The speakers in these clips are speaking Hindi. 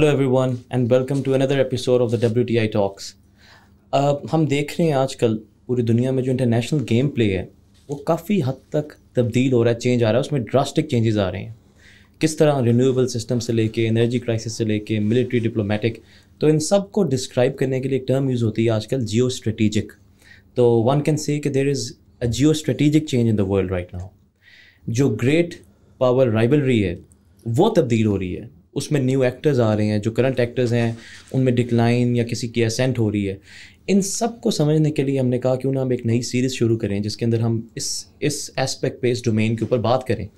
Hello everyone and welcome to another episode of the W T I talks हम देख रहे हैं आजकल पूरी दुनिया में जो इंटरनेशनल गेम प्ले है वो काफ़ी हद तक तब्दील हो रहा है चेंज आ रहा है उसमें ड्रास्टिक चेंजेस आ रहे हैं किस तरह रिन्यूएबल सिस्टम से लेके एनर्जी क्राइसिस से लेके मिलिट्री डिप्लोमेटिक तो इन सब को डिस्क्राइब करने के लिए एक टर्म यूज़ होती है आजकल जियो स्ट्रेटिजिक तो वन कैन से कि there is a geostrategic change in the world right now जो ग्रेट पावर राइबलरी है वो तब्दील हो रही है उसमें न्यू एक्टर्स आ रहे हैं जो करंट एक्टर्स हैं उनमें डिक्लाइन या किसी की असेंट हो रही है इन सब को समझने के लिए हमने कहा क्यों ना हम एक नई सीरीज़ शुरू करें जिसके अंदर हम इस इस एस्पेक्ट पे इस डोमेन के ऊपर बात करें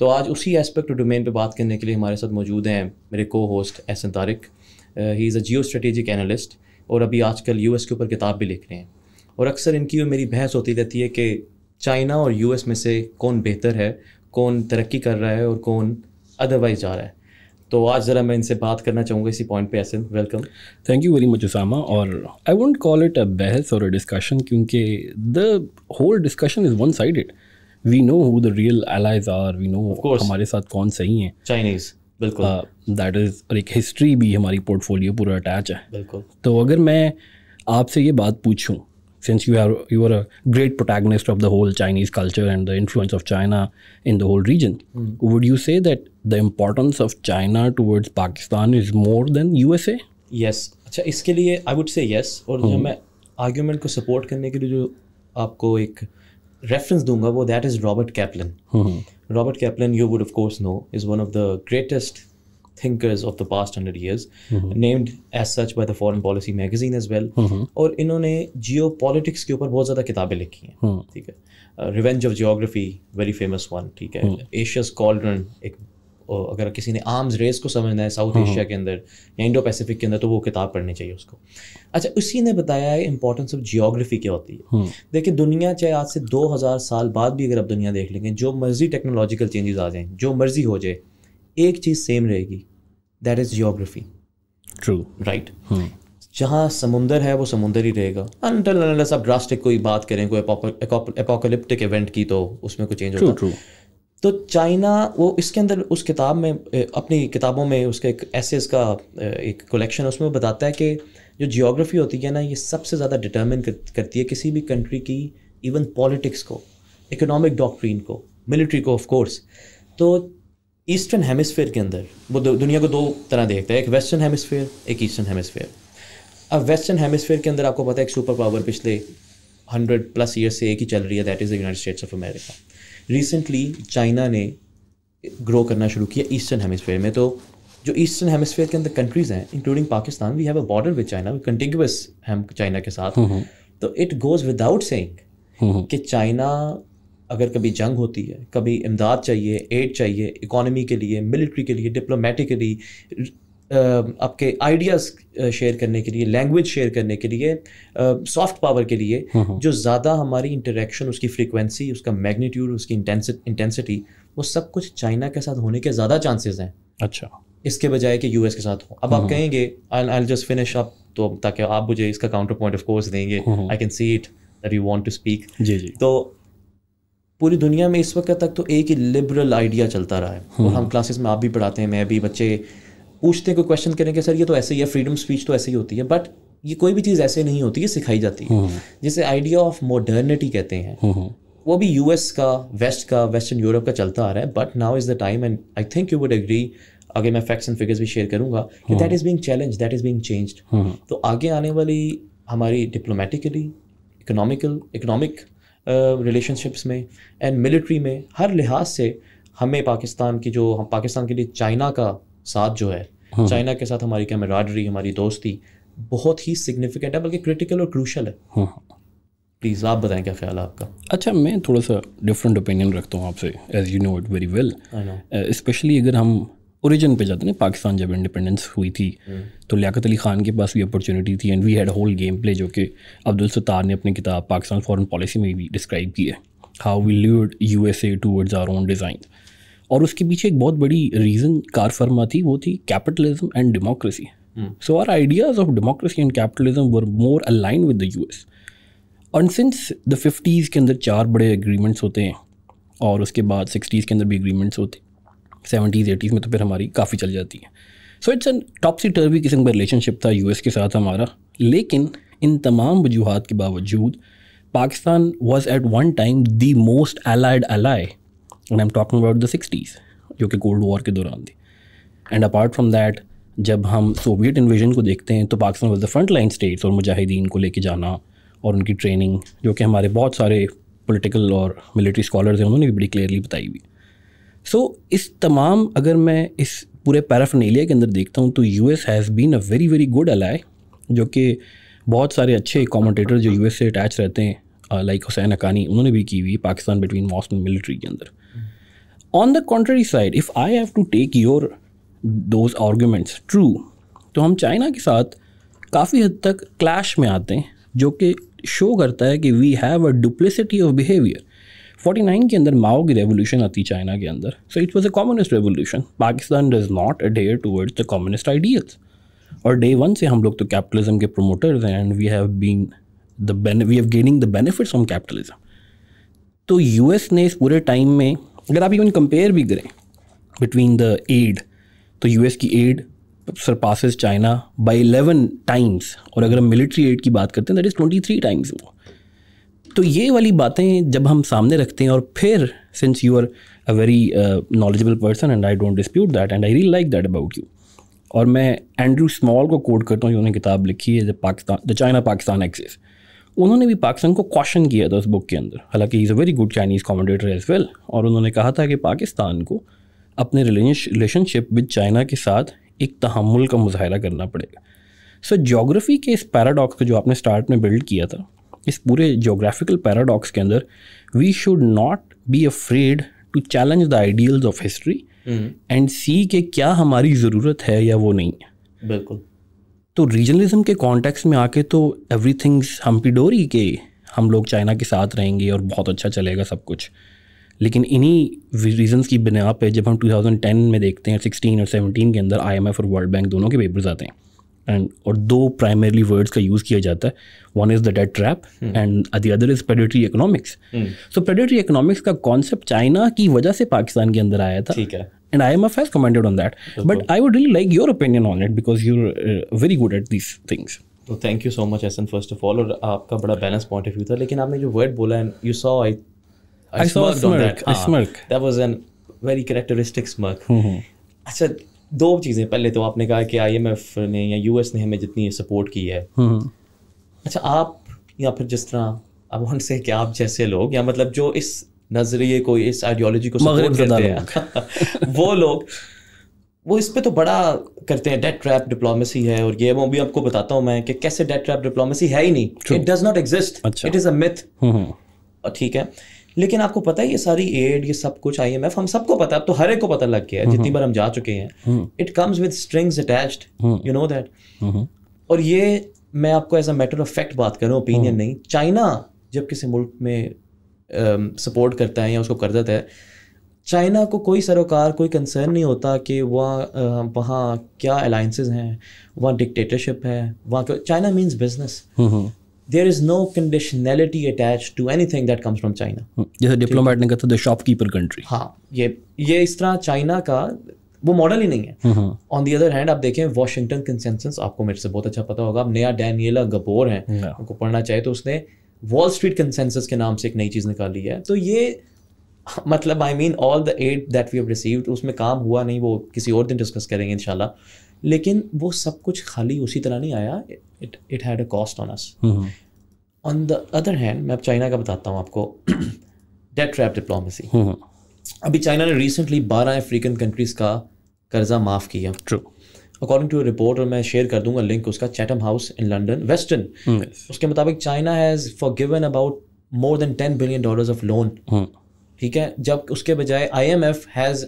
तो आज उसी एस्पेक्ट और डोमेन पे बात करने के लिए हमारे साथ मौजूद हैं मेरे को host Ahsan Tariq he is a geostrategic analyst और अभी आजकल यू के ऊपर किताब भी लिख रहे हैं और अक्सर इनकी और मेरी बहस होती रहती है कि चाइना और यू में से कौन बेहतर है कौन तरक्की कर रहा है और कौन अदरवाइज जा रहा है तो आज ज़रा मैं इनसे बात करना चाहूँगा इसी पॉइंट पे ऐसे welcome thank you very much Usama और I won't call it a बहस और अ डिस्कशन क्योंकि the whole discussion is one sided we know who the real allies are we know हमारे साथ कौन सही है चाइनीज़ बिल्कुल दैट uh, इज़ और एक हिस्ट्री भी हमारी पोर्टफोलियो पूरा अटैच है बिल्कुल तो अगर मैं आपसे ये बात पूछूँ since you are you are a great protagonist of the whole Chinese culture and the influence of China in the whole region, mm. would you say that the importance of China towards Pakistan is more than USA? Yes. अच्छा इसके लिए आई वुड से यस और जो मैं आर्ग्यूमेंट को सपोर्ट करने के लिए जो आपको एक रेफरेंस दूंगा वो that is Robert Kaplan Robert Kaplan you would of course know is one of the greatest thinkers of the past hundred years, mm-hmm. named as such by the Foreign Policy magazine as well. Mm-hmm. और इन्होंने जियो पॉलिटिक्स के ऊपर बहुत ज़्यादा किताबें लिखी हैं hmm. ठीक है revenge of geography very famous one ठीक है एशियस hmm. कॉल्ड्रन एक uh, अगर किसी ने आर्म्स रेस को समझना है साउथ एशिया hmm. के अंदर या इंडो पैसिफिक के अंदर तो वो किताब पढ़नी चाहिए उसको अच्छा उसी ने बताया है इंपॉर्टेंस ऑफ जियोग्राफी क्या होती है देखिए दुनिया चाहे आज से 2000 साल बाद भी अगर आप दुनिया देख लेंगे जो मर्जी टेक्नोलॉजिकल चेंजेस आ जाएं जो मर्जी हो जाए एक चीज़ सेम रहेगी that is geography true right जहाँ समुंदर है वो समुंदर ही रहेगा अनटल अनलेस आप ड्रास्टिक कोई बात करें कोई एपोकलिप्टिक इवेंट की तो उसमें कोई चेंज होता है तो चाइना वो इसके अंदर उस किताब में अपनी किताबों में उसके एक ऐसे इसका एक कलेक्शन है उसमें बताता है कि जो जियोग्राफी होती है ना ये सबसे ज़्यादा डिटर्मिन करती है किसी भी कंट्री की इवन पॉलिटिक्स को इकोनॉमिक डॉक्ट्रीन को मिलिट्री को ऑफ कोर्स तो ईस्टर्न हेमिसफेयर के अंदर वो दुनिया को दो तरह देखता है एक वेस्टर्न हेमिसफेयर एक ईस्टर्न हेमिसफेयर अब वेस्टर्न हेमिसफेयर के अंदर आपको पता है एक सुपर पावर पिछले हंड्रेड प्लस ईयर से एक ही चल रही है that is the United States of America recently China ने ग्रो करना शुरू किया ईस्टर्न हेमिसफेयर में तो जो ईस्टर्न हेमिसफेयर के अंदर कंट्रीज़ हैं including Pakistan we have a border with China continuous हम चाइना के साथ हम्म, हम्म। तो इट गोज़ विदाउट सेइंग कि चाइना अगर कभी जंग होती है कभी इमदाद चाहिए एड चाहिए इकोनॉमी के लिए मिलिट्री के लिए डिप्लोमेटिकली आपके आइडियाज़ शेयर करने के लिए लैंग्वेज शेयर करने के लिए सॉफ्ट पावर के लिए हाँ, हाँ। जो ज़्यादा हमारी इंटरेक्शन उसकी फ्रीक्वेंसी उसका मैग्नीट्यूड उसकी इंटेंसिटी वो सब कुछ चाइना के साथ होने के ज़्यादा चांसेस हैं अच्छा इसके बजाय कि यूएस के साथ हो अब आप हाँ, कहेंगे I I just finish up तो ताकि आप मुझे इसका काउंटर पॉइंट ऑफ कोर्स देंगे I can see it that you want to speak जी जी तो पूरी दुनिया में इस वक्त तक तो एक ही लिबरल आइडिया चलता रहा है हम्म। और हम क्लासेस में आप भी पढ़ाते हैं मैं भी बच्चे पूछते हैं कोई क्वेश्चन करें कि सर ये तो ऐसे ही है फ्रीडम स्पीच तो ऐसे ही होती है बट ये कोई भी चीज़ ऐसे नहीं होती ये सिखाई जाती है हम्म। जिसे आइडिया ऑफ मॉडर्निटी कहते हैं हम्म। वो भी यूएस का वेस्ट का वेस्टर्न यूरोप का चलता आ रहा है but now is the time and I think you would agree अगर मैं फैक्ट्स एंड फिगर्स भी शेयर करूंगा कि that is being challenge that is being changed तो आगे आने वाली हमारी डिप्लोमेटिकली इकोनॉमिकल इकोनॉमिक रिलेशनशिप्स में एंड मिलिट्री में हर लिहाज से हमें पाकिस्तान की जो हम पाकिस्तान के लिए चाइना का साथ जो है हाँ। चाइना के साथ हमारी कैमराडरी हमारी दोस्ती बहुत ही सिग्निफिकेंट है बल्कि क्रिटिकल और क्रूशल है हाँ। प्लीज़ आप बताएं क्या ख्याल है आपका अच्छा मैं थोड़ा सा डिफरेंट ओपिनियन रखता हूँ आपसे as you know it very well specially अगर हम ओरिजिन पे जाते हैं पाकिस्तान जब इंडिपेंडेंस हुई थी हम्म। तो लियाकत अली ख़ान के पास भी अपॉर्चुनिटी थी and we had whole game play जो कि अब्दुल सत्तार ने अपनी किताब पाकिस्तान फॉरेन पॉलिसी में भी डिस्क्राइब की है how we lured U S A towards our own design और उसके पीछे एक बहुत बड़ी रीज़न कार फर्मा थी वो थी capitalism and democracy so our ideas of democracy and capitalism were more aligned with the U S and since the fifties के अंदर चार बड़े एग्रीमेंट्स होते हैं और उसके बाद सिक्सटीज़ के अंदर भी एग्रीमेंट्स होते हैं सेवेंटीज़ एटीज़ में तो फिर हमारी काफ़ी चल जाती है सो इट्स एन टॉपसी टर्वी किस्म का रिलेशनशिप था यू के साथ हमारा लेकिन इन तमाम वजूहत के बावजूद Pakistan was at one time the most allied ally and I am talking about the sixties जो कि कोल्ड वॉर के दौरान थी एंड अपार्ट फ्राम दैट जब हम सोवियत इन्वेजन को देखते हैं तो Pakistan was the front line states और मुजाहिदीन को लेके जाना और उनकी ट्रेनिंग जो कि हमारे बहुत सारे पोलिटिकल और मिलिट्री स्कॉलर्स हैं उन्होंने भी बड़ी क्लियरली बताई हुई सो so, इस तमाम अगर मैं इस पूरे पैराफनेलिया के अंदर देखता हूँ तो U S has been a very very good ally जो कि बहुत सारे अच्छे कॉमेंटेटर जो यू एस से अटैच रहते हैं लाइक हुसैन अकानी उन्होंने भी की हुई Pakistan between most and military के अंदर on the contrary side if I have to take your those arguments true तो हम चाइना के साथ काफ़ी हद तक क्लैश में आते हैं जो कि शो करता है कि we have a duplicity of behaviour 49 के अंदर माओ की रेवोल्यूशन आती चाइना के अंदर so it was a communist revolution Pakistan does not adhere towards the communist ideals और डे वन से हम लोग तो कैपिटलिज्म के प्रोमोटर्स हैं and we have been the we have gaining the benefits from capitalism तो एस ने इस पूरे टाइम में अगर आप इवन कंपेयर भी करें बिटवीन द एड तो एस की aid surpasses China by eleven times और अगर हम मिलिट्री एड की बात करते हैं that is twenty three times वो तो ये वाली बातें जब हम सामने रखते हैं और फिर since you are a very knowledgeable person and I don't dispute that and I real like that about you और मैं एंड्रू स्मॉल को कोट करता हूँ जिन्होंने किताब लिखी है the Pakistan the China Pakistan axis उन्होंने भी पाकिस्तान को क्वेश्चन किया था उस बुक के अंदर हालांकि is a very good Chinese commentator as well और उन्होंने कहा था कि पाकिस्तान को अपने रिलेशनशिप विद चाइना के साथ एक तहमुल का मुजाहरा करना पड़ेगा सो so, जोग्राफ़ी के इस पैराडॉक्स को जो आपने स्टार्ट में बिल्ड किया था इस पूरे जोग्राफिकल पैराडॉक्स के अंदर we should not be afraid to challenge the ideals of history and see के क्या हमारी ज़रूरत है या वो नहीं है बिल्कुल तो रीजनलिज्म के कॉन्टेक्स में आके तो थिंग हम पिडोरी के हम लोग चाइना के साथ रहेंगे और बहुत अच्छा चलेगा सब कुछ लेकिन इन्हीं रीजंस की बिना पे जब हम 2010 में देखते हैं 16 और 17 के अंदर आईएमएफ और वर्ल्ड बैंक दोनों के पेपर्स आते हैं एंड और दो प्राइमरली वर्ड्स का यूज़ किया जाता है one is the debt trap and the other is predatory economics so predatory economics का कॉन्सेप्ट चाइना की वजह से पाकिस्तान के अंदर आया था ठीक है and IMF has commented on that. Okay. तो But तो- I would really like your opinion on it because you're uh, very good at these things. तो thank you so much Ahsan first of all और आपका बड़ा बैलेंस पॉइंट ऑफ व्यू था लेकिन आपने जो वर्ड बोला and you saw I I saw smirk that was an very characteristic smirk अच्छा दो चीज़ें पहले तो आपने कहा कि एफ ने या यूएस ने हमें जितनी सपोर्ट की है हम्म। अच्छा आप या फिर जिस तरह अब वॉन्ट से कि आप जैसे लोग या मतलब जो इस नज़रिए को इस आइडियोलॉजी को सपोर्ट करते हैं वो लोग वो इस पर तो बड़ा करते हैं डेट ट्रैप डिप्लोमेसी है और ये वो भी आपको बताता हूँ मैं कि कैसे डेट ट्रैप डिप्लोमेसी है ही नहीं it does not exist it is a myth ठीक है लेकिन आपको पता है ये सारी एड ये सब कुछ आई हम सबको पता है तो हर एक को पता लग गया है जितनी हम्म। बार हम जा चुके हैं it comes with strings attached you know that और ये मैं आपको as a matter of fact बात कर रहा हूँ ओपिनियन हम्म। नहीं चाइना जब किसी मुल्क में सपोर्ट करता है या उसको कर देता है चाइना को कोई सरोकार कोई कंसर्न नहीं होता कि वह वहाँ क्या अलाइंसेस हैं वहाँ डिक्टेटरशिप है वहाँ China means business there is no conditionality attach to anything that comes from China जैसे डिप्लोमैट ने कहा था द शॉपकीपर कंट्री हाँ ये ये इस तरह चाइना का वो मॉडल ही नहीं है ऑन दी अदर हैंड आप देखें वॉशिंगटन कंसेंसस आपको मेरे से बहुत अच्छा पता होगा अब नया डैनियला गबोर है yeah. उनको पढ़ना चाहिए तो उसने वॉल स्ट्रीट कंसेंसस के नाम से एक नई चीज़ निकाली है तो ये मतलब I mean all the aid that we have received उसमें काम हुआ नहीं वो किसी और दिन डिस्कस करेंगे इंशाल्लाह लेकिन वो सब कुछ खाली उसी तरह नहीं आया it had a cost on us on the other hand मैं अब चाइना का बताता हूँ आपको डेट ट्रैप डिप्लोमेसी अभी चाइना ने रिसेंटली बारह अफ्रीकन कंट्रीज़ का कर्जा माफ़ किया ट्रू अकॉर्डिंग टू रिपोर्ट और मैं शेयर कर दूंगा लिंक उसका Chatham House in London western उसके मुताबिक China has forgiven about more than ten billion dollars of loan ठीक है जब उसके बजाय I M F has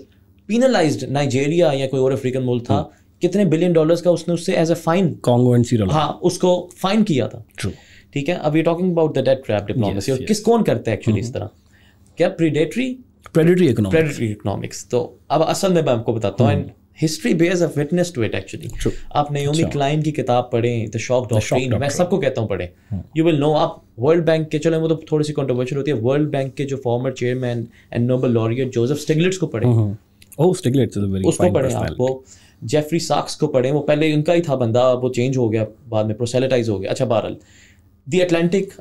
penalize Nigeria या कोई और अफ्रीकन मुल्क था हम्म। कितने बिलियन डॉलर्स का उसने उससे as a fine Congo and serial हाँ उसको फाइन किया था ट्रू ठीक है अब you talking about the debt trap diplomacy और किस कौन करते हैं एक्चुअली इस mm-hmm। तरह क्या प्रीडेटरी प्रेडेटरी प्रेडेटरी इकोनॉमिक्स तो अब असल में मैं आपको बताता हूँ and history bears of witness to it actually आप नयोमी क्लाइन अच्छा। की किताब पढ़ें द शॉक डॉक्ट्रीन मैं सबको कहता हूँ पढ़ें यू विल नो आप वर्ल्ड बैंक के चलो वो तो थोड़ी सी कॉन्ट्रोवर्शियल होती है वर्ल्ड बैंक के जो former chairman and Nobel laureate Joseph Stiglitz को पढ़ें ओह mm-hmm। स्टिगलेट्स oh, उसको पढ़ें आपको जेफरी साक्स को पढ़ें वो पहले उनका ही था बंदा वो चेंज हो गया बाद में प्रोसेलेटाइज हो गया अच्छा बहरल द एटलांटिक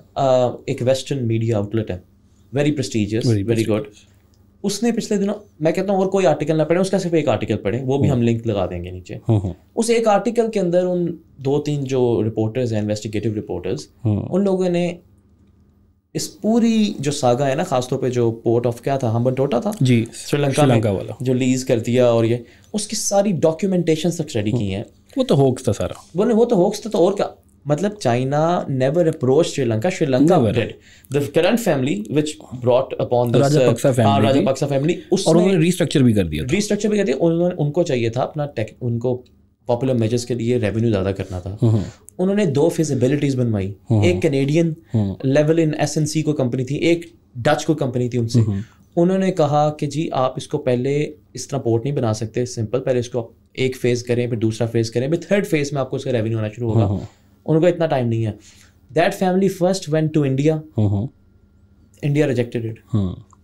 एक वेस्टर्न मीडिया आउटलेट है वेरी प्रस्टीजियस वेरी गुड उसने पिछले दिनों मैं कहता हूँ और कोई आर्टिकल ना पढ़े उसका सिर्फ एक आर्टिकल पढ़े वो भी हाँ। हम लिंक लगा देंगे नीचे हाँ, हाँ। उस एक आर्टिकल के अंदर उन दो तीन जो रिपोर्टर्स हैं इन्वेस्टिगेटिव रिपोर्टर्स उन लोगों ने इस पूरी जो सागा है ना खासतौर पे जो पोर्ट ऑफ क्या था हम्बन टोटा था जी श्रीलंका श्रीलंका वाला जो लीज कर दिया और ये उसकी सारी डॉक्यूमेंटेशन सब रेडी की है वो तो होक्स था सारा बोले वो तो होक्स था तो और क्या मतलब China never approach Sri Lanka Sri Lanka the current family which brought upon Raja Rajapaksa family Rajapaksa उन्होंने रीस्ट्रक्चर भी कर दिया रीस्ट्रक्चर भी कर दिया उन्होंने उनको चाहिए था अपना उनको पॉपुलर मेजर्स के लिए रेवेन्यू ज़्यादा करना था हम्म। उन्होंने दो फिजिबिलिटीज़ बनवाई हम्म। एक कैनेडियन लेवल इन एस को कंपनी थी एक डच को कंपनी थी उनसे हम्म। उन्होंने कहा कि जी आप इसको पहले इस तरह पोर्ट नहीं बना सकते सिंपल पहले इसको एक फेज़ करें फिर दूसरा फेज़ करें फिर थर्ड फेज़ में आपको इसका रेवेन्यू आना शुरू होगा उनको इतना टाइम नहीं है that family first went to India India rejected it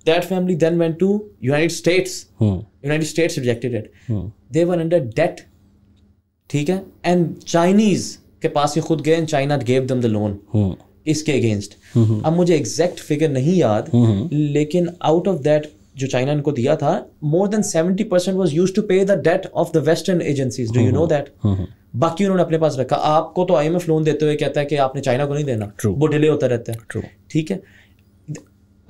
that family then went to United States United States rejected it it hmm. they were ठीक है एंड चाइनीज के पास ये खुद गए China gave them the loan इसके अगेंस्ट हम्म, हम्म। अब मुझे एग्जैक्ट फिगर नहीं याद हम्म, लेकिन आउट ऑफ दैट जो चाइना इनको दिया था more than seventy percent was use to pay the debt of the western agencies do you know that बाकी उन्होंने अपने पास रखा आपको तो आई एम एफ लोन देते हुए कहता है कि आपने चाइना को नहीं देना True. वो डिले होता रहता है True. ठीक है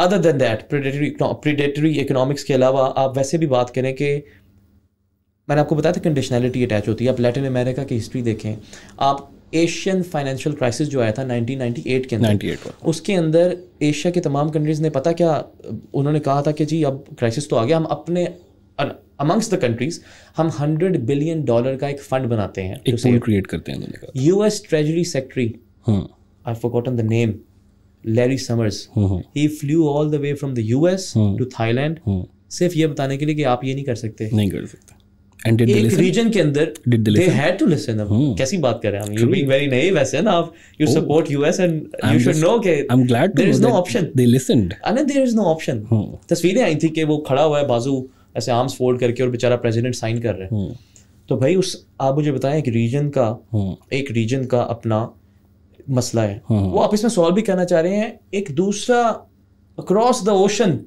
other than that predatory predatory economics के अलावा आप वैसे भी बात करें कि मैंने आपको बताया था कंडीशनैलिटी अटैच होती है आप लैटिन अमेरिका की हिस्ट्री देखें आप एशियन फाइनेंशियल क्राइसिस जो आया था 1998 के अंदर 98 उसके अंदर एशिया के तमाम कंट्रीज़ ने पता क्या उन्होंने कहा था कि जी अब क्राइसिस तो आ गया हम अपने अमंग्स द कंट्रीज हम हंड्रेड बिलियन डॉलर का एक फंड बनाते हैं क्रिएट करते हैं US treasury secretary I forgotten the name Larry Summers he flew all the way from the US to Thailand सिर्फ ये बताने के लिए कि आप ये नहीं कर सकते नहीं कर सकते And did एक रीजन के अंदर दे हैड टू लिसन अब hmm. कैसी बात कर रहे हैं हम यू बीइंग वेरी नaive ऐसे ना आप you support US and you should know के I am glad there is no option they listened अरे देयर इज नो ऑप्शन तस्वीरें आई थी कि वो खड़ा हुआ है बाजू ऐसे आर्म्स फोल्ड करके और बेचारा प्रेसिडेंट साइन कर रहे हैं hmm. तो भाई उस आप मुझे बताएं एक रीजन का hmm. एक रीजन का अपना मसला है वो आप इसमें सॉल्व भी करना चाह रहे हैं एक दूसरा अक्रॉस द ओशन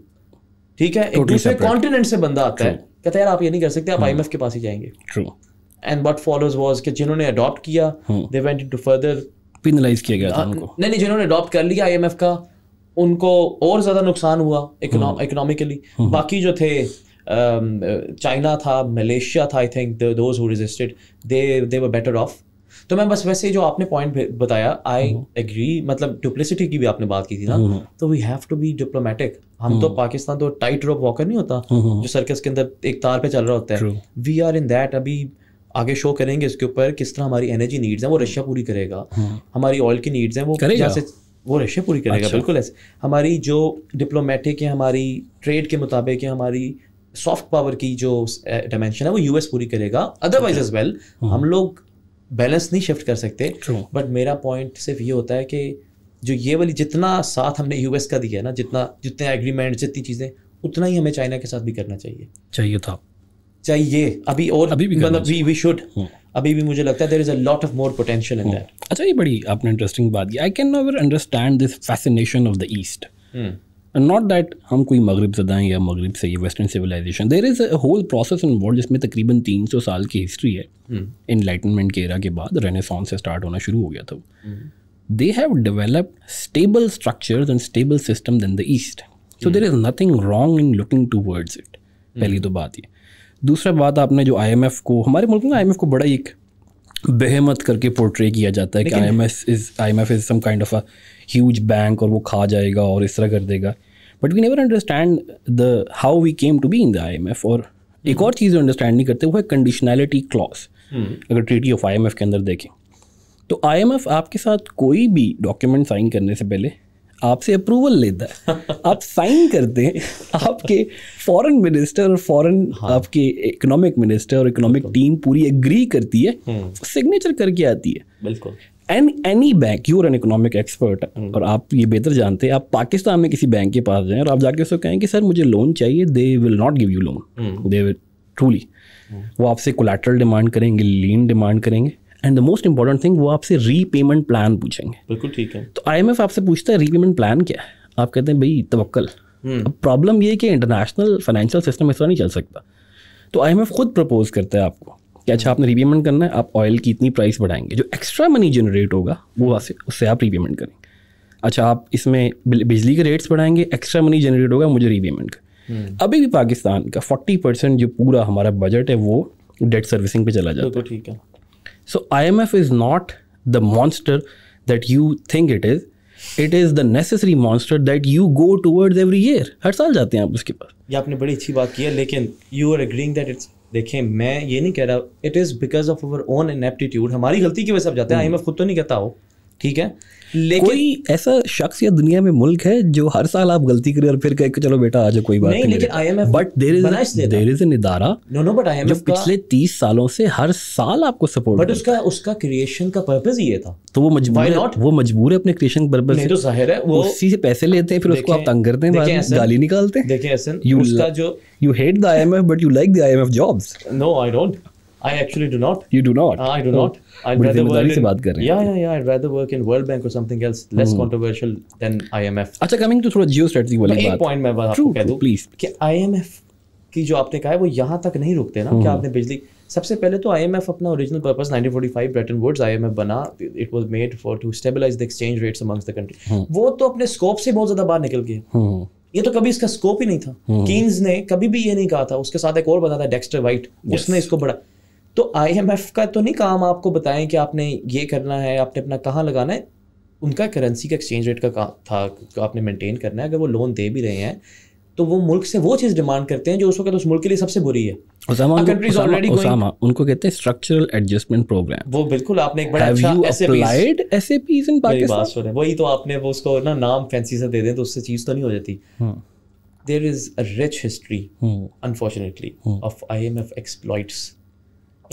ठीक है एक दूसरे कॉन्टिनेंट से बंदा आता है कहते यार आप ये नहीं कर सकते आप आई हम्म। के पास ही जाएंगे एंड वट फॉलोज वॉज के जिन्होंने अडॉप्ट किया they went into further penalize किया गया था उनको नहीं नहीं जिन्होंने अडॉप्ट कर लिया आई का उनको और ज़्यादा नुकसान हुआ इकोनॉमिकली हम्म। हम्म। बाकी जो थे चाइना था मलेशिया था I think those who resisted they they were better off तो मैं बस वैसे जो आपने पॉइंट बताया आई एग्री हम्म। मतलब डुप्लिसिटी की भी आपने बात की थी ना हम्म। तो we have to be diplomatic हम तो हम्म। पाकिस्तान तो टाइट रोप वॉकर नहीं होता जो सर्कस के अंदर एक तार पे चल रहा होता है वी आर इन दैट अभी आगे शो करेंगे इसके ऊपर किस तरह हमारी एनर्जी नीड्स हैं वो रशिया पूरी करेगा हमारी ऑयल की नीड्स हैं वो जैसे वो रशिया पूरी करेगा अच्छा। बिल्कुल ऐसे हमारी जो डिप्लोमेटिक है हमारी ट्रेड के मुताबिक है हमारी सॉफ्ट पावर की जो डायमेंशन eh, है वो यूएस पूरी करेगा अदरवाइज एज वेल हम लोग बैलेंस नहीं शिफ्ट कर सकते बट मेरा पॉइंट सिर्फ ये होता है कि जो ये वाली जितना साथ हमने यूएस का दिया ना जितना जितने एग्रीमेंट जितनी चीज़ें उतना ही हमें चाइना के साथ भी करना चाहिए चाहिए था चाहिए अभी और अभी भी मतलब वी वी शुड अभी भी मुझे लगता है there is a lot of more potential in that अच्छा ये बड़ी आपने इंटरेस्टिंग बात की I can never understand this fascination of the east not that हम कोई मगरब ज़दा हैं या मगरब से ये western civilization there is a whole process in world जिसमें तकरीबन तीन सौ साल की हिस्ट्री है इनलाइटनमेंट हम्म। के एरा के बाद रेनेसॉन्स से स्टार्ट होना शुरू हो गया था they have developed stable structure and stable system than the east so there is nothing wrong in looking towards it पहली तो बात ये दूसरा बात आपने जो आई एम एफ को हमारे मुल्क में आई एम एफ को बड़ा ही एक बेहमत करके पोर्ट्रे किया जाता है कि I M S is I M F is some kind of a huge bank और वो खा जाएगा और इस तरह कर देगा but we never understand the how we came to be in the I M F और एक और चीज़ अंडरस्टैंड नहीं करते वो है कंडीशनैलिटी क्लॉज hmm. अगर treaty of I M F के अंदर देखें तो आई एम एफ आपके साथ कोई भी डॉक्यूमेंट साइन करने से पहले आपसे अप्रूवल लेता है आप साइन करते हैं आपके फॉरेन मिनिस्टर और फॉरेन हाँ. आपके इकोनॉमिक मिनिस्टर और इकोनॉमिक टीम पूरी एग्री करती है सिग्नेचर hmm. करके आती है बिल्कुल an any bank you are an economic expert और आप ये बेहतर जानते हैं आप पाकिस्तान में किसी बैंक के पास जाएं और आप जाके उसको कहें कि सर मुझे लोन चाहिए they will not give you loan they will truly वो आपसे कोलेट्रल डिमांड करेंगे लीन डिमांड करेंगे and the most important thing वो आपसे रीपेमेंट प्लान पूछेंगे बिल्कुल ठीक है तो आई आपसे पूछता है रीपेमेंट प्लान क्या है आप कहते हैं भाई तवक्ल hmm. अब प्रॉब्लम ये है कि इंटरनेशनल फाइनेंशियल सिस्टम इस तरह नहीं चल सकता तो आई खुद प्रपोज करता है आपको कि अच्छा आपने रीपेमेंट करना है आप ऑयल की इतनी प्राइस बढ़ाएंगे जो एक्स्ट्रा मनी जनरेट होगा वो वहाँ से उससे आप रीपेमेंट करेंगे अच्छा आप इसमें बिजली के रेट्स बढ़ाएंगे एक्स्ट्रा मनी जनरेट होगा मुझे रीपेमेंट कर हम्म। अभी भी पाकिस्तान का फोर्टी परसेंट जो पूरा हमारा बजट है वो डेट सर्विसिंग पे चला जाता तो है ठीक है so I M F is not the monster that you think it is it is the necessary monster that you go towards every year हर साल जाते हैं आप उसके पास ये आपने बड़ी अच्छी बात की है लेकिन you are agreeing that it's देखें मैं ये नहीं कह रहा it is because of our own inaptitude हमारी गलती की वजह से आप जाते हैं हम्म। आई मैं खुद तो नहीं कहता हो ठीक है लेकिन कोई ऐसा शख्स या दुनिया में मुल्क है जो हर साल आप गलती करें और फिर कहे कि चलो बेटा आज कोई बात नहीं, लेकिन IMF but there is there is an इदारा नो नो बट आईएमएफ पिछले 30 सालों से हर साल आपको सपोर्ट बट उसका उसका क्रिएशन का पर्पस ये था तो वो मजबूर है वो मजबूर है अपने क्रिएशन पर्पस तो से तो जाहिर है वो उसी से पैसे लेते हैं फिर उसको आप तंग करते हैं गाली निकालते हैं देखिए उसका जो you hate the IMF but you like the IMF jobs no I don't I actually do not you do not I do not I I'd work work in, बात कर रहे हैं yeah yeah yeah I'd rather work in World Bank or something else less hmm. controversial than अच्छा कमिंग टू थोड़ा जियो स्ट्रेटजी वाली तो बात. एक पॉइंट मैं बात आपको कह दूं प्लीज कि आईएमएफ की जो आपने कहा है वो यहां तक नहीं रुकते ना कि hmm. आपने बिजली सबसे पहले तो आईएमएफ अपना original purpose 1945 Bretton Woods IMF बना it was made for to stabilize the exchange rates amongst the country वो तो अपने स्कोप से बहुत ज्यादा बाहर निकल गए hmm. ये तो कभी इसका स्कोप ही नहीं था किंग्स hmm. ने कभी भी ये नहीं कहा था उसके साथ एक और बना था डेक्स्टर वाइट yes. उसने इसको बड़ा तो आईएमएफ का तो नहीं काम आपको बताएं कि आपने ये करना है आपने अपना कहाँ लगाना है उनका करेंसी का एक्सचेंज रेट का काम था तो आपने मेंटेन करना है अगर वो लोन दे भी रहे हैं तो वो मुल्क से वो चीज़ डिमांड करते हैं जो उस वक्त उस मुल्क के लिए सबसे बुरी है उसामा उसामा, उसामा, उसामा, उनको कहते हैं स्ट्रक्चरल एडजस्टमेंट प्रोग्राम वो बिल्कुल आपने एक बड़ा अच्छा एसएपीज इन पाकिस्तान वही तो आपने वो उसको ना नाम फैंसी से दे दें तो उससे चीज़ तो नहीं हो जाती there is a rich history unfortunately of I M F exploits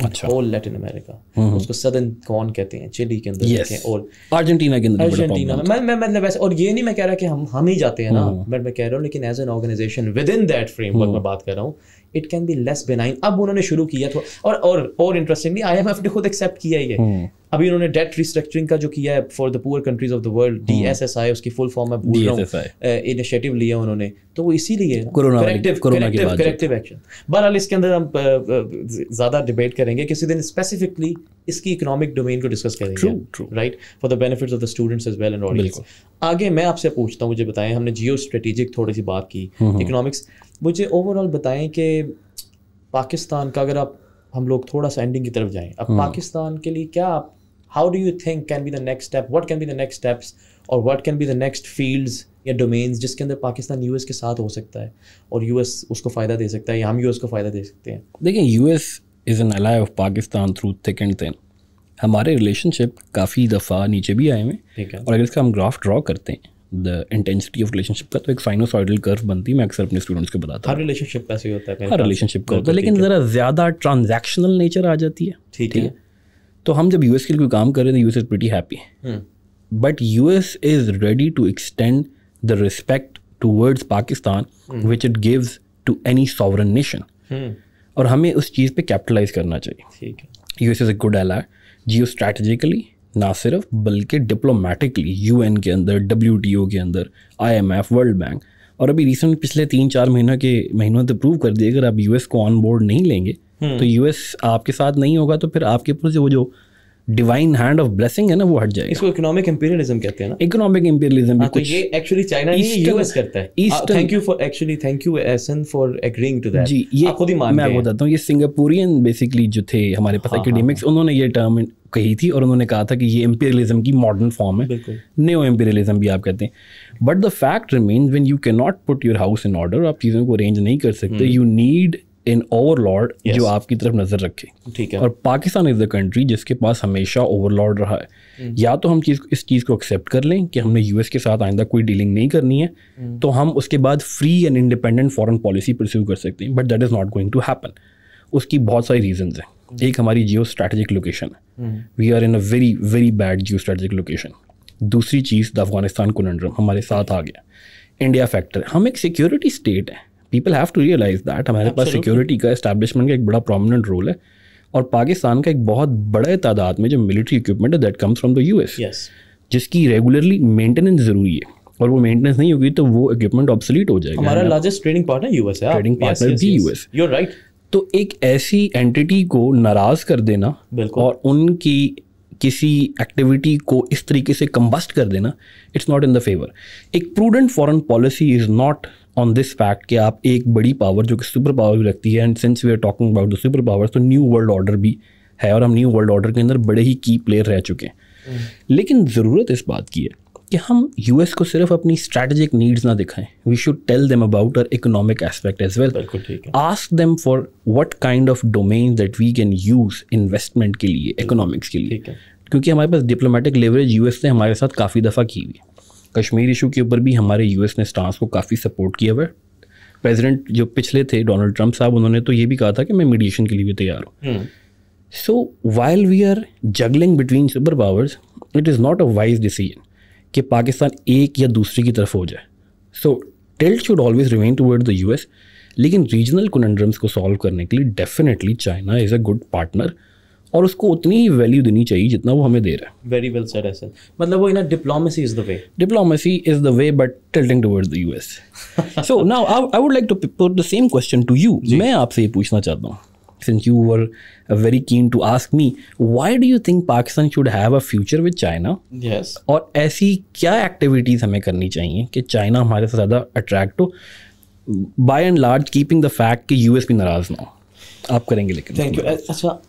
whole Latin America उसको सदन कौन कहते हैं चिली के अंदर yes. और अर्जेंटीना के अंदर अर्जेंटीना मैं मैं मतलब वैसे और ये नहीं मैं कह रहा कि हम हम ही जाते हैं ना बट मैं कह रहा हूँ लेकिन as an organization within that framework मैं बात कर रहा हूँ it can be less benign अब उन्होंने शुरू किया था और और और इंटरेस्टिंगली आई एम एफ ने खुद एक्सेप्ट किया ये हम्म। अभी उन्होंने डेट रिस्ट्रक्चरिंग का जो किया है for the poor countries of the world DSSI उसकी फुल फॉर्म मैं इनिशिएटिव लिया उन्होंने तो वो इसीलिए एक्शन बहरहाल इसके अंदर हम ज़्यादा डिबेट करेंगे किसी दिन स्पेसिफिकली इसकी इकोनॉमिक डोमेन को डिस्कस करेंगे right for the benefit of the students as well and audience आगे मैं आपसे पूछता हूँ मुझे बताएं हमने जियो स्ट्रेटेजिक थोड़ी सी बात की इकोनॉमिक्स हम्म, हम्म। मुझे ओवरऑल बताएं कि पाकिस्तान का अगर आप हम लोग थोड़ा सा एंडिंग की तरफ जाएं अब हम्म। पाकिस्तान के लिए क्या आप how do you think can be the next step what can be the next steps और what can be the next fields या डोमेन्स जिसके अंदर पाकिस्तान यूएस के साथ हो सकता है और यूएस उसको फ़ायदा दे सकता है या हम यूएस को फ़ायदा दे सकते हैं देखिए US is an ally of Pakistan through thick and thin हमारे रिलेशनशिप काफ़ी दफ़ा नीचे भी आए हुए हैं और अगर इसका हम ग्राफ ड्रॉ करते हैं द इंटेंसिटी ऑफ रिलेशनशिप का तो एक साइनोसॉइडल कर्व बनती है मैं अक्सर अपने स्टूडेंट्स को बताता हूँ हर रिलेशनशिप का होता है हर रिलेशनशिप का होता है लेकिन ज़रा ज़्यादा ट्रांजेक्शनल नेचर आ जाती है ठीक है तो हम जब एस के लिए कोई काम कर रहे हैं U S is pretty happy but U S is ready to extend the respect towards Pakistan which it gives to any sovereign nation और हमें उस चीज़ पे कैपिटलाइज करना चाहिए ठीक है U S is a good ally Jio strategically ना सिर्फ बल्कि डिप्लोमेटिकली यू के अंदर डब्ल्यू के अंदर एफ वर्ल्ड बैंक और अभी रिसेंट पिछले तीन चार महीनों के महीनों से प्रूव कर दिए अगर आप यूएस को ऑन बोर्ड नहीं लेंगे हम्म। तो यूएस आपके साथ नहीं होगा तो फिर आपके ऊपर जो जो डिवाइन हैंड ऑफ ब्लेसिंग है ना वो हट जाएगा इसको इकोनॉमिक इंपीरियलिज्म कहते हैं ना इकोनॉमिक इंपीरियलिज्म भी हाँ, तो कुछ ये एक्चुअली चाइना ही यूएस करता है thank you for actually thank you एसएन फॉर एग्रीइंग टू दैट जी ये खुद ही मान मैं आपको बताता हूं ये सिंगापुरियन बेसिकली जो थे हमारे पास एकेडमिक्स हाँ, हाँ, उन्होंने ये टर्म कही थी और उन्होंने कहा था कि ये इम्पेरियलिज्म की मॉडर्न फॉर्म है नियो इम्पेरियलिज्म भी आप कहते हैं but the fact remains when you can not put your house in order आप चीज़ों को अरेंज नहीं कर सकते you hmm. Need in overlord yes. जो आपकी तरफ नज़र रखे ठीक है और पाकिस्तान इज़ द कंट्री जिसके पास हमेशा ओवरलॉर्ड रहा है हम्म। या तो हम चीज़ इस चीज़ को एक्सेप्ट कर लें कि हमने यूएस के साथ आइंदा कोई डीलिंग नहीं करनी है हम्म। तो हम उसके बाद free and independent foreign policy pursue कर सकते हैं but that is not going to happen उसकी बहुत सारी रीजन हैं हम्म। एक हमारी जियो स्ट्रैटेजिक लोकेशन है we are in a very very bad geostrategic location दूसरी चीज़ द अफगानिस्तान को हमारे साथ आ गया इंडिया फैक्टर हम एक सिक्योरिटी स्टेट हैं people have to realise that हमारे पास सिक्योरिटी का इस्टेब्लिशमेंट का एक बड़ा प्रोमिनेंट रोल है और पाकिस्तान का एक बहुत बड़े तादाद में जो मिलिट्री इक्विपमेंट है that comes from the U S जिसकी रेगुलरली मेंटेनेंस ज़रूरी है और वो मेंटेनेंस नहीं होगी तो वो इक्विपमेंट ऑब्सोलीट हो जाएगा हमारा लार्जेस्ट ट्रेडिंग पार्टनर यूएस है ट्रेडिंग पार्टनर भी यूएस यू राइट तो एक ऐसी एंटिटी को नाराज़ कर देना और उनकी किसी एक्टिविटी को इस तरीके से कंबस्ट कर देना it's not in the favour एक prudent foreign policy is not on this fact कि आप एक बड़ी पावर जो कि सुपर पावर भी लगती है and since we are talking about the super power तो न्यू वर्ल्ड ऑर्डर भी है और हम न्यू वर्ल्ड ऑर्डर के अंदर बड़े ही की प्लेयर रह चुके हैं hmm. लेकिन ज़रूरत इस बात की है कि हम एस को सिर्फ अपनी स्ट्रैटेजिक नीड्स ना दिखाएं we should tell them about our economic aspect as well ask them for what kind of domain that we can use investment के लिए इकोनॉमिक्स hmm. के लिए क्योंकि हमारे पास डिप्लोमेटिक लेवरेज यूएस ने हमारे साथ काफ़ी दफ़ा की हुई है कश्मीर इशू के ऊपर भी हमारे यूएस ने स्टांस को काफ़ी सपोर्ट किया हुआ है प्रेजिडेंट जो पिछले थे डोनाल्ड ट्रंप साहब उन्होंने तो ये भी कहा था कि मैं मीडिएशन के लिए भी तैयार हूँ so while we are juggling between super powers it is not a wise decision कि पाकिस्तान एक या दूसरे की तरफ हो जाए so tilt should always remain toward the S लेकिन रीजनल कुनंड्रम्स को सॉल्व करने के लिए definitely China is a good partner और उसको उतनी ही वैल्यू देनी चाहिए जितना वो हमें दे रहा है वेरी वेल सर ऐसा मतलब वो in diplomacy is the way diplomacy is the way but tilting towards the US so now I would like to put the same question to you मैं आपसे ये पूछना चाहता हूँ since you were very keen to ask me why do you think pakistan should have a future with china yes और ऐसी क्या activities हमें करनी चाहिए कि china हमारे से ज़्यादा attract हो by and large keeping the fact कि us भी नाराज़ ना हो आप करेंगे लेकिन थैंक यू हम्म। अच्छा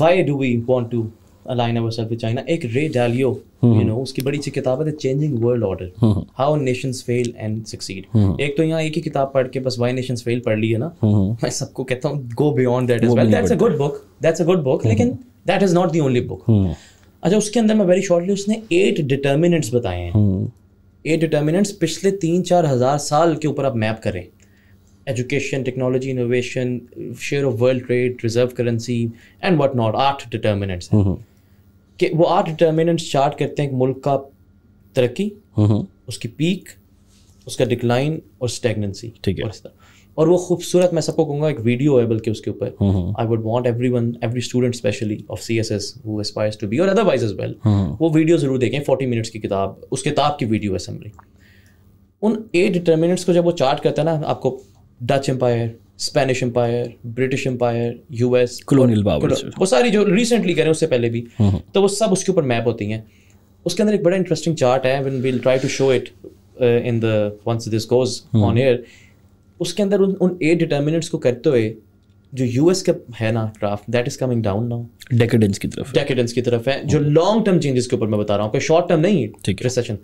why do we want to align our self China एक रे डालियो यू नो उसकी बड़ी सी किताब है the changing world order how nations fail and succeed एक तो यहाँ एक ही किताब पढ़ के बस वाई नेशंस फेल पढ़ ली है ना हम्म। मैं सबको कहता हूँ go beyond that is well that's a good book that's a good book लेकिन that is not the only book अच्छा उसके अंदर मैं वेरी शॉर्टली उसने एट डिटर्मिनेंट्स बताए हैं एट डिटर्मिनेंट्स हम्म। पिछले तीन चार हजार साल के ऊपर आप मैप करें education, technology, innovation, share of world trade, reserve currency, and whatnot, आठ determinants mm-hmm. कि वो आठ डिटर्मिनेंट्स चार्ट करते हैं मुल्क का तरक्की mm-hmm. उसकी पीक उसका डिक्लाइन और स्टेगनेंसी ठीक है और, और वो खूबसूरत मैं सबको कहूँगा एक वीडियो है बल्कि उसके ऊपर I would want every one every student specially of C S S वो एस्पायर्स टू बी और अदरवाइज एज वेल वो वीडियो जरूर देखें फोर्टी मिनट्स की किताब उस किताब की वीडियो असम्बली उन एट डिटर्मिनेंट्स को जब वो चार्ट करता है ना आपको Dutch empire Spanish empire British empire US colonial powers वो सारी जो रिसेंटली करें उससे पहले भी तो वो सब उसके ऊपर मैप होती हैं उसके अंदर एक बड़ा इंटरेस्टिंग चार्ट है when we try to show it in the once this goes on air उसके अंदर उन उन एट डिटर्मिनेंट्स को करते हुए जो यूएस का है ना graph that is coming down now decadence की तरफ डेकेडेंस की तरफ है जो लॉन्ग टर्म चेंजेस के ऊपर मैं बता रहा हूं हूँ शॉर्ट टर्म नहीं recession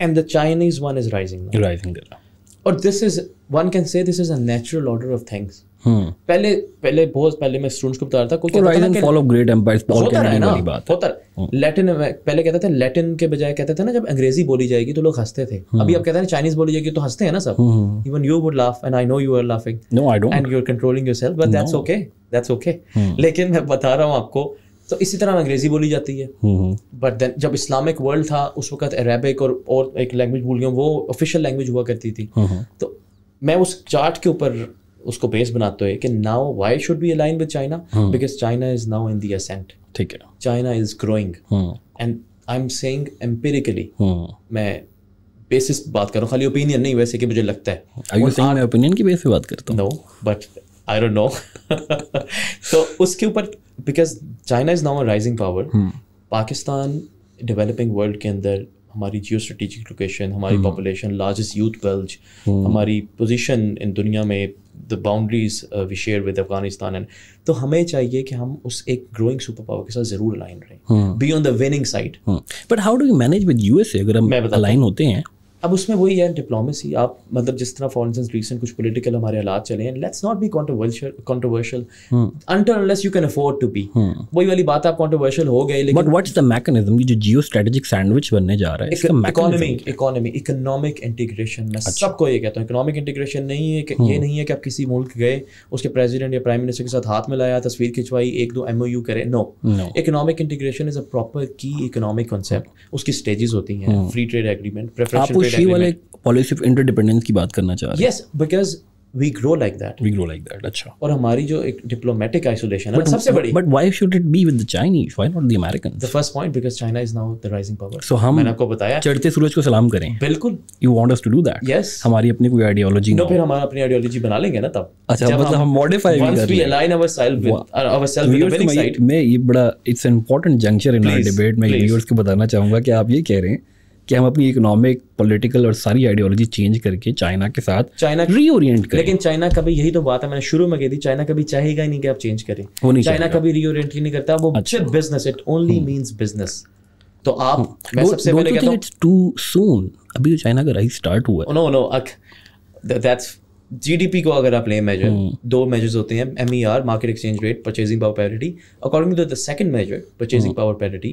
and the Chinese one is rising rising और this is one can say this is a natural order of things पहले पहले बहुत पहले मैं स्टूडेंट्स को बता रहा था कोई तो कहता था fall of great empires Paul Kennedy वाली बात होता है लैटिन hmm. पहले कहते थे लैटिन के बजाय कहते थे ना जब अंग्रेजी बोली जाएगी तो लोग हंसते थे hmm. अभी अब कहते हैं चाइनीज बोली जाएगी तो हंसते हैं ना सब even you would laugh and I know you are laughing no I don't and you are controlling yourself but that's okay that's okay लेकिन मैं बता रहा हूं आपको तो इसी तरह अंग्रेज़ी बोली जाती है बट हम्म, देन हम्म। जब इस्लामिक वर्ल्ड था उस वक्त अरेबिक और और एक लैंग्वेज बोल गया वो ऑफिशियल लैंग्वेज हुआ करती थी हम्म, तो मैं उस चार्ट के ऊपर उसको बेस बनाते हुए कि now why should be align with China because China is now in देंट ठीक है China is growing and I am saying empirically मैं बेसिस बात करूँ खाली ओपिनियन नहीं वैसे कि मुझे लगता है ओपिनियन की बेस पे बात करता हूँ no but I don't know तो उसके ऊपर because China is now a rising power Pakistan developing world के अंदर हमारी जियो स्ट्रेटिजिक लोकेशन हमारी पॉपुलेशन लार्जेस्ट यूथ बल्ज हमारी पोजिशन इन दुनिया में the boundaries we share with Afghanistan and तो हमें चाहिए कि हम उस एक ग्रोइंग सुपर पावर के साथ जरूर अलाइन रहें be on the winning side but how do you manage with USA अगर हम अलाइन होते हैं अब उसमें वही है डिप्लोमेसी आप मतलब जिस तरह फॉर इंस्टेंस रिसेंट कुछ पॉलिटिकल हमारे हालात चले हैं let's not be controversial controversial until you can afford to be वही वाली बात आप कॉन्ट्रोवर्शियल हो गए लेकिन but what is the mechanism जो जियो स्ट्रेटेजिक सैंडविच बनने जा रहा है इसका इकोनॉमी इकोनॉमी इकोनॉमिक इंटीग्रेशन मैं अच्छा। सबको ये कहता हूँ इकोनॉमिक इंटीग्रेशन नहीं है कि ये hmm. नहीं है कि आप किसी मुल्क गए उसके प्रेसिडेंट या प्राइम मिनिस्टर के साथ हाथ मिलाया तस्वीर खिंचवाई एक दो एम करे no economic integration is a proper की इकोनॉमिक कॉन्सेप्ट उसकी स्टेजेस होती हैं free trade agreement preferential she वाले पॉलिसी ऑफ इंटरडिपेंडेंस की बात करना चाह रहे हैं yes because we grow like that we grow like that अच्छा और हमारी जो एक डिप्लोमेटिक आइसोलेशन है सबसे बड़ी but why should it be with the Chinese why not the American the first point because China is now the rising power so हम मैंने आपको बताया चढ़ते सूरज को सलाम करें बिल्कुल you want us to do that yes हमारी अपनी कोई आइडियोलॉजी तो नो फिर हमारा अपनी आइडियोलॉजी बना लेंगे ना तब अच्छा मतलब हम मॉडिफाई भी कर we align our self with our self with the very side मैं ये बड़ा it's an important juncture in our debate मैं व्यूअर्स को बताना चाहूंगा कि आप ये कह रहे हैं कि हम अपनी इकोनॉमिक पॉलिटिकल और सारी आइडियोलॉजी चेंज करके चाइना के साथ चाइना रीओरिएंट करें लेकिन चाइना कभी यही तो बात है मैंने शुरू में कही थी चाइना कभी चाहेगा ही नहीं कि आप चेंज करें चाइना कभी रीओरिएंट ही नहीं करता वो अच्छा। Business it only means business तो आप हम्म। मैं सबसे पहले कहता हूं इट्स टू सून अभी चाइना तो का राइज स्टार्ट हुआ है नो नो दैट्स जीडीपी को अगर आप लें मेजर हम्म। दो मेजर्स होते हैं M E R market exchange rate purchasing power parity according to the second measure purchasing power parity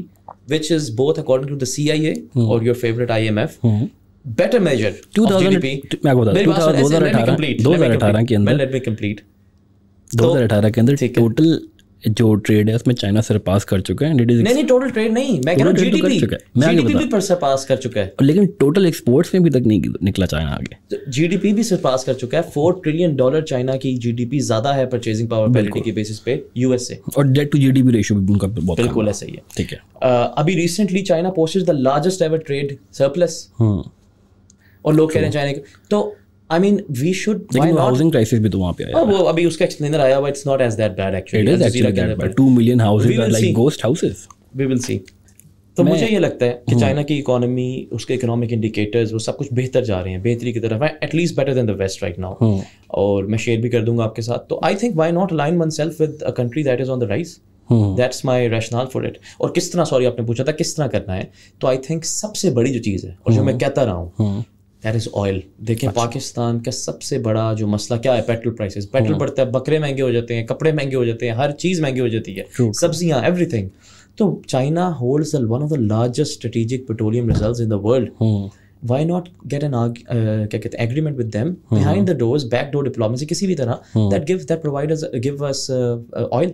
which is both according to the C I A और your favourite I M F better measure two thousand के अंदर टोटल जो ट्रेड है उसमें चाइना सरपास कर चुका है नहीं नहीं टोटल ट्रेड नहीं मैं कह रहा हूं जीडीपी तो चुका है मैं जीडीपी भी पर सरपास कर चुका है लेकिन टोटल एक्सपोर्ट्स में भी तक नहीं निकला चाइना आगे जीडीपी तो भी सरपास कर चुका है फोर ट्रिलियन डॉलर चाइना की जीडीपी ज्यादा है परचेजिंग पावर पैरिटी के बेसिस पे यूएस से और डेट टू जीडीपी रेशियो भी उनका बहुत बिल्कुल ऐसा ही है ठीक है अभी recently China posted the largest ever trade surplus और लोग कह रहे हैं चाइना तो आई मीन वी शुड लेकिन हाउसिंग क्राइसिस भी तो वहां पे आया हाँ, वो अभी उसका एक्सप्लेनर आया हुआ it's not as that bad actually it is actually that but 2 million houses are like ghost houses we will see तो मुझे ये लगता है कि चाइना हम्म। की इकोनॉमी उसके इकोनॉमिक इंडिकेटर्स वो सब कुछ बेहतर जा रहे हैं बेहतरी की तरफ at least better than the West right now और मैं शेयर भी कर दूंगा आपके साथ तो I think why not align one self with a country that is on the rise that's my rational for it और किस तरह सॉरी आपने पूछा था किस तरह करना है तो आई थिंक सबसे बड़ी जो चीज़ है और जो हम्म। मैं कहता रहा हूँ हम्म। दैट इज़ ऑयल देखिए पाकिस्तान का सबसे बड़ा जो मसला क्या है पेट्रोल प्राइसेस पेट्रोल बढ़ता है बकरे महंगे हो जाते हैं कपड़े महंगे हो जाते हैं हर चीज़ महंगी हो जाती है सब्जियाँ एवरीथिंग तो China holds one of the largest strategic petroleum result in the world why not get an क्या कहते हैं agreement with them behind the doors back door diplomacy किसी भी तरह that give that providers give us oil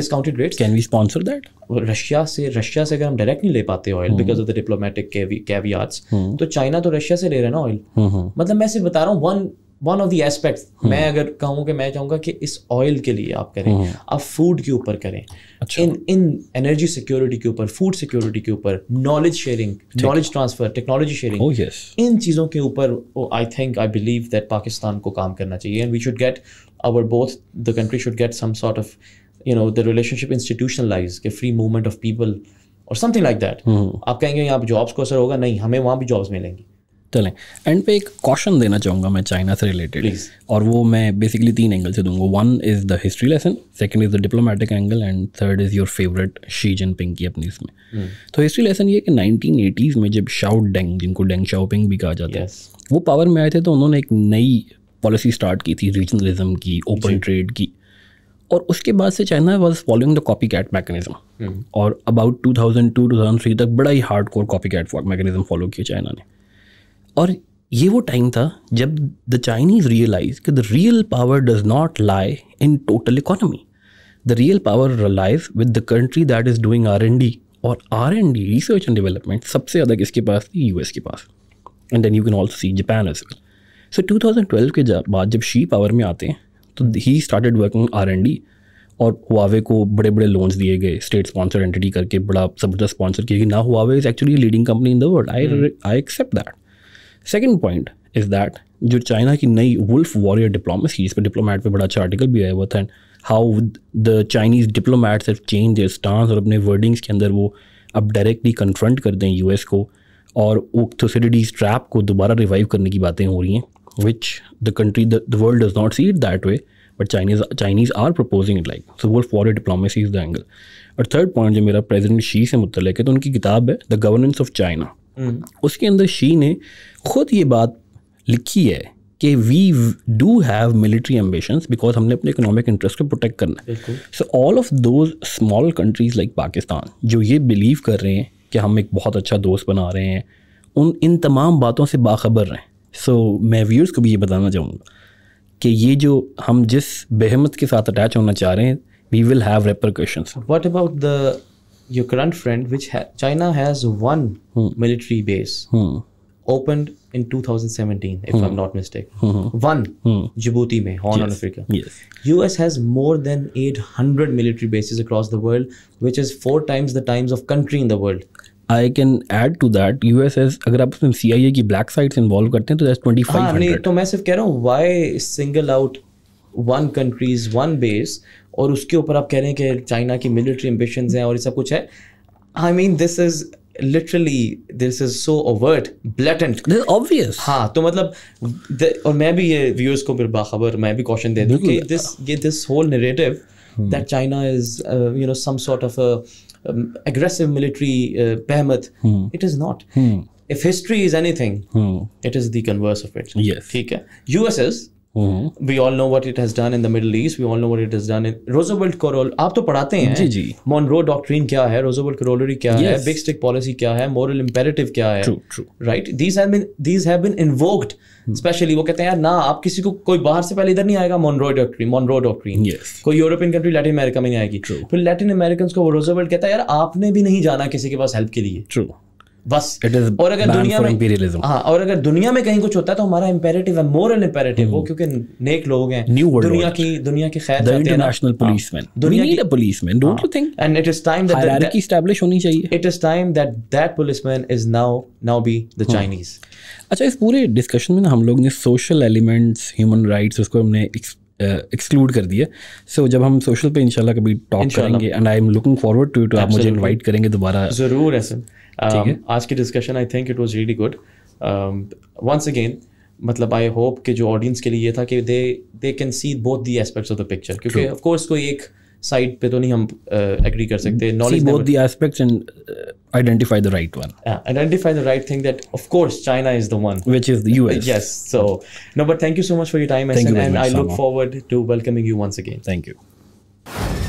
discounted rates can we sponsor that Russia से रशिया से अगर हम डायरेक्ट नहीं ले पाते oil because of the diplomatic caveats तो चाइना तो रशिया से ले रहे हैं ना ऑयल hmm, hmm. मतलब मैं सिर्फ बता रहा हूँ one one of the aspect मैं अगर कहूँ कि मैं चाहूँगा कि इस ऑयल के लिए आप करें hmm. आप फूड के ऊपर करें अच्छा। इन इन एनर्जी सिक्योरिटी के ऊपर फूड सिक्योरिटी के ऊपर knowledge sharing knowledge transfer technology sharing इन चीज़ों के ऊपर I think I believe that Pakistan को काम करना चाहिए and we should get our both the country should get some sort of you know the relationship institutionalize के फ्री मूवमेंट ऑफ पीपल और समथिंग लाइक दैट आप कहेंगे यहाँ पर जॉब्स को असर होगा नहीं हमें वहाँ भी जॉब्स मिलेंगी चलें एंड पे एक कॉशन देना चाहूँगा मैं चाइना से रिलेटेड और वो मैं बेसिकली तीन एंगल से दूंगा one is the history lesson second is the diplomatic angle and third is your favourite Xi Jinping की अपनी इसमें hmm. तो हिस्ट्री लेसन ये कि नाइनटीन एटीज़ में जब शाओ डेंग जिनको डेंग शाओपिंग भी कहा जाता है yes. वो पावर में आए थे तो उन्होंने एक नई पॉलिसी स्टार्ट की थी रीजनलिज्म की ओपन ट्रेड की और उसके बाद से China was following the copy cat mechanism और about two thousand two two thousand three तक बड़ा ही hard core copy cat mechanism follow किया चाइना ने और ये वो टाइम था जब द चाइनीज़ रियलाइज कि the real power does not lie in total economy the real power lies with the country that is doing R and D और R and D research and development सबसे ज़्यादा किसके पास थी यू एस के पास and then you can also see Japan as well so two thousand twelve के बाद जब शी पावर में आते हैं तो ही started working R and D और हुआवे को बड़े बड़े लोन्स दिए गए स्टेट स्पॉन्सर्ड एंटिटी करके बड़ा जबरदस्त स्पॉन्सर किया कि ना Huawei is actually leading company in the world I I accept that second point is that जो चाइना की नई वुल्फ वॉरियर डिप्लोमेसी इस पर डिप्लोमैट पर बड़ा अच्छा आर्टिकल भी आया हुआ था and how the Chinese diplomat सिर्फ चेंज देयर स्टांस और अपने वर्डिंग्स के अंदर वो अब डायरेक्टली कन्फ्रंट कर दें एस को और थोसिडीज ट्रैप को दोबारा रिवाइव करने की बातें हो रही हैं which the country the world does not see it that way but Chinese Chinese are proposing it like so world warrior diplomacy is the angle और थर्ड पॉइंट जो मेरा प्रेजिडेंट शी से मुतलक है तो उनकी किताब है the governance of China Hmm. उसके अंदर शी ने खुद ये बात लिखी है कि we do have military ambitions because हमने अपने इकोनॉमिक इंटरेस्ट को प्रोटेक्ट करना है so all of those small countries like Pakistan जो ये बिलीव कर रहे हैं कि हम एक बहुत अच्छा दोस्त बना रहे हैं उन इन तमाम बातों से बाखबर रहें सो so, मैं व्यूर्स को भी ये बताना चाहूँगा कि ये जो हम जिस बेहमत के साथ अटैच होना चाह रहे हैं we will have repercussions what about the your current friend, which ha China has one hmm. military base hmm. opened in 2017, if hmm. I'm not mistaken. Hmm. Hmm. One, hmm. Djibouti, mein, Horn yes. of Africa. Yes. US has more than 800 military bases across the world, which is four times the times of country in the world. I can add to that U S S अगर आप उसमें सी आई ए की ब्लैक साइट्स इन्वॉल्व करते हैं तो दैट ट्वेंटी फाइव तो मैं सिर्फ कह रहा हूँ why single out one countries one base और उसके ऊपर आप कह रहे हैं कि चाइना की मिलिट्री एम्बिशन हैं और ये सब कुछ है I mean this is literally this is so overt and obvious हाँ तो मतलब और मैं भी ये व्यूअर्स को फिर बाखबर मैं भी क्वेश्चन दे दूँ कि दिस ये this whole narrative that China is you know some sort of aggressive military uh, it is not if history is anything it is the inverse of it ठीक है U S as Mm-hmm. We all know what it has done in the Middle East. We all know what it has done in Roosevelt Corol. आप तो पढ़ाते हैं जी जी मोनरो डॉक्ट्रीन क्या है Roosevelt Corollary क्या yes. है बिग स्टिक पॉलिसी क्या है मोरल इम्पेरेटिव क्या है true true right these have been these have been invoked specially वो कहते हैं यार ना आप किसी को कोई बाहर से पहले इधर नहीं आएगा Monroe doctrine Monroe doctrine yes. कोई यूरोपियन कंट्री लैटिन अमेरिका में नहीं आएगी true. फिर लैटिन अमेरिकन को वो रोजोवेल्ट कहता है यार आपने भी नहीं जाना किसी के पास हेल्प के लिए ट्रू बस और अगर दुनिया में हाँ और अगर दुनिया में कहीं कुछ होता है तो हमारा इम्पेरेटिव है मोरल एन इम्पेरेटिव वो hmm. क्योंकि नेक लोग हैं न्यू वर्ल्ड दुनिया की दुनिया की खैर इंटरनेशनल पुलिसमैन हाँ। दुनिया की uh policeman don't you think and it is time that hierarchy establish होनी चाहिए it is time that that policeman is now now be the Chinese अच्छा इस पूरे डिस्कशन में ना हम लोग ने सोशल एलिमेंट्स ह्यूमन राइट्स उसको हमने एक्सक्लूड uh, कर दिया सो so, जब हम सोशल पे इंशाल्लाह कभी टॉक करेंगे and I am looking forward to to आप मुझे इनवाइट करेंगे दोबारा ज़रूर है um, आज की discussion I think it was really good once again मतलब आई होप कि जो ऑडियंस के लिए ये था कि they they can see both the aspects of the picture क्योंकि ऑफ कोर्स कोई एक साइड पे तो नहीं हम एग्री uh, कर सकते knowledge both the aspects and identify the right one identify the right thing that of course China is the one which is the US yes so no but thank you so much for your time and I look forward to welcoming you once again thank you